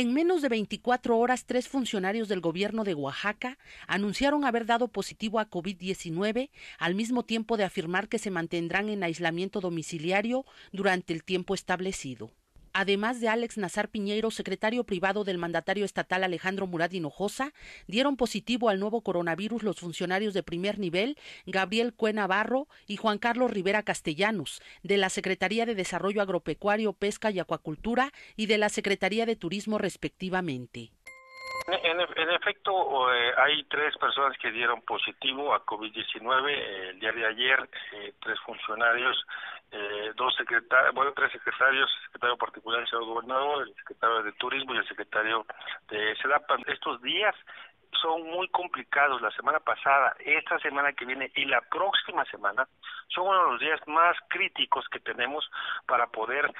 En menos de 24 horas, tres funcionarios del gobierno de Oaxaca anunciaron haber dado positivo a COVID-19, al mismo tiempo de afirmar que se mantendrán en aislamiento domiciliario durante el tiempo establecido además de Alex Nazar Piñeiro, secretario privado del mandatario estatal Alejandro Murat Hinojosa, dieron positivo al nuevo coronavirus los funcionarios de primer nivel Gabriel Cuenavarro y Juan Carlos Rivera Castellanos, de la Secretaría de Desarrollo Agropecuario, Pesca y Acuacultura y de la Secretaría de Turismo respectivamente. En, efecto, eh, hay tres personas que dieron positivo a COVID-19 el día de ayer, eh, tres funcionarios, eh, dos secretarios, bueno, tres secretarios, el secretario particular, el señor gobernador, el secretario de Turismo y el secretario de Sedapan. Estos días son muy complicados la semana pasada, esta semana que viene y la próxima semana son uno de los días más críticos que tenemos para poder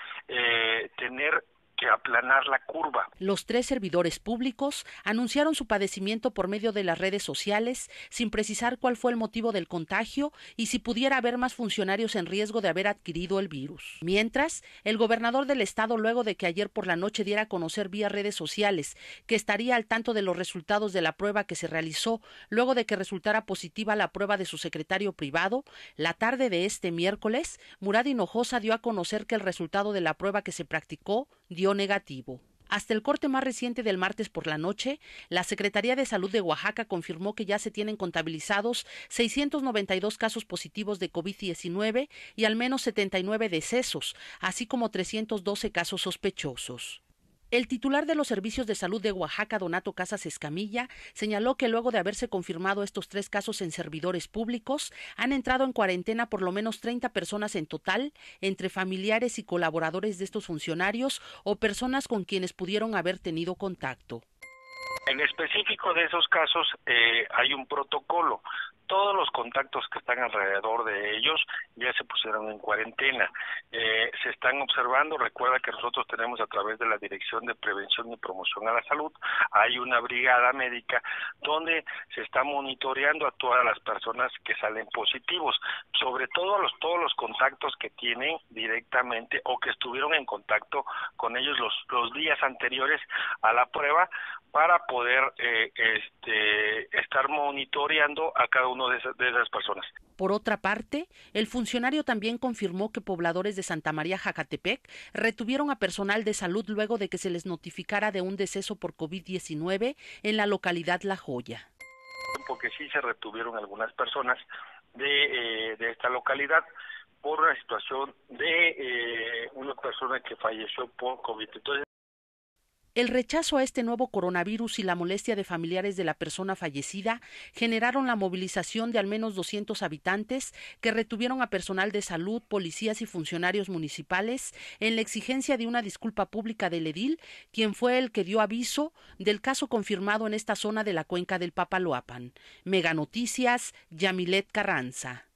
aplanar la curva. Los tres servidores públicos anunciaron su padecimiento por medio de las redes sociales, sin precisar cuál fue el motivo del contagio y si pudiera haber más funcionarios en riesgo de haber adquirido el virus. Mientras, el gobernador del estado, luego de que ayer por la noche diera a conocer vía redes sociales que estaría al tanto de los resultados de la prueba que se realizó, luego de que resultara positiva la prueba de su secretario privado, la tarde de este miércoles, Murad Hinojosa dio a conocer que el resultado de la prueba que se practicó dio negativo. Hasta el corte más reciente del martes por la noche, la Secretaría de Salud de Oaxaca confirmó que ya se tienen contabilizados 692 casos positivos de COVID-19 y al menos 79 decesos, así como 312 casos sospechosos. El titular de los servicios de salud de Oaxaca, Donato Casas Escamilla, señaló que luego de haberse confirmado estos tres casos en servidores públicos, han entrado en cuarentena por lo menos 30 personas en total, entre familiares y colaboradores de estos funcionarios o personas con quienes pudieron haber tenido contacto. En específico de esos casos eh, hay un protocolo. Todos los contactos que están alrededor de ellos ya se pusieron en cuarentena. Eh, se están observando. Recuerda que nosotros tenemos a través de la Dirección de Prevención y Promoción a la Salud, hay una brigada médica donde se está monitoreando a todas las personas que salen positivos, sobre todo a los, todos los contactos que tienen directamente o que estuvieron en contacto con ellos los, los días anteriores a la prueba para poder poder eh, este, estar monitoreando a cada una de, esas personas. Por otra parte, el funcionario también confirmó que pobladores de Santa María Jacatepec retuvieron a personal de salud luego de que se les notificara de un deceso por COVID-19 en la localidad La Joya. Porque sí se retuvieron algunas personas de, eh, esta localidad por la situación de eh, una persona que falleció por COVID. El rechazo a este nuevo coronavirus y la molestia de familiares de la persona fallecida generaron la movilización de al menos 200 habitantes que retuvieron a personal de salud, policías y funcionarios municipales en la exigencia de una disculpa pública del edil, quien fue el que dio aviso del caso confirmado en esta zona de la cuenca del Papaloapan. Mega Noticias, Yamilet Carranza.